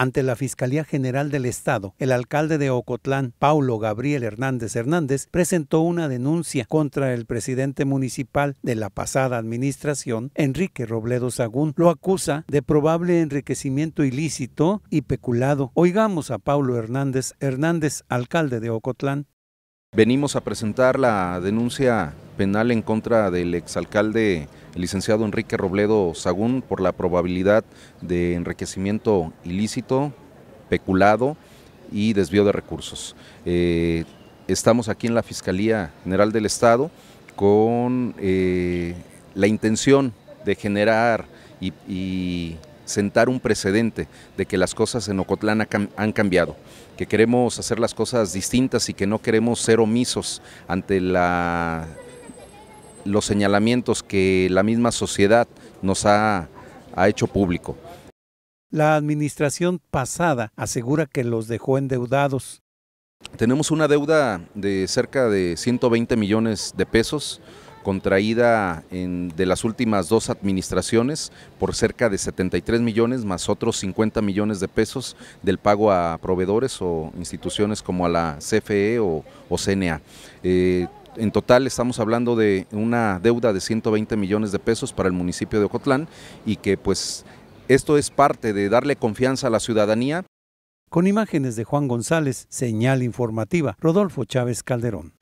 Ante la Fiscalía General del Estado, el alcalde de Ocotlán, Paulo Gabriel Hernández Hernández, presentó una denuncia contra el presidente municipal de la pasada administración, Enrique Robledo Sagún. Lo acusa de probable enriquecimiento ilícito y peculado. Oigamos a Paulo Hernández Hernández, alcalde de Ocotlán. Venimos a presentar la denuncia penal en contra del exalcalde el licenciado Enrique Robledo Sagún por la probabilidad de enriquecimiento ilícito, peculado y desvío de recursos. Eh, estamos aquí en la Fiscalía General del Estado con eh, la intención de generar y sentar un precedente de que las cosas en Ocotlán han cambiado, que queremos hacer las cosas distintas y que no queremos ser omisos ante la los señalamientos que la misma sociedad nos ha, ha hecho público. La administración pasada asegura que los dejó endeudados. Tenemos una deuda de cerca de 120 millones de pesos contraída de las últimas dos administraciones por cerca de 73 millones más otros 50 millones de pesos del pago a proveedores o instituciones como a la CFE o, CNA. Eh, en total estamos hablando de una deuda de 120 millones de pesos para el municipio de Ocotlán y que pues esto es parte de darle confianza a la ciudadanía. Con imágenes de Juan González, señal informativa, Rodolfo Chávez Calderón.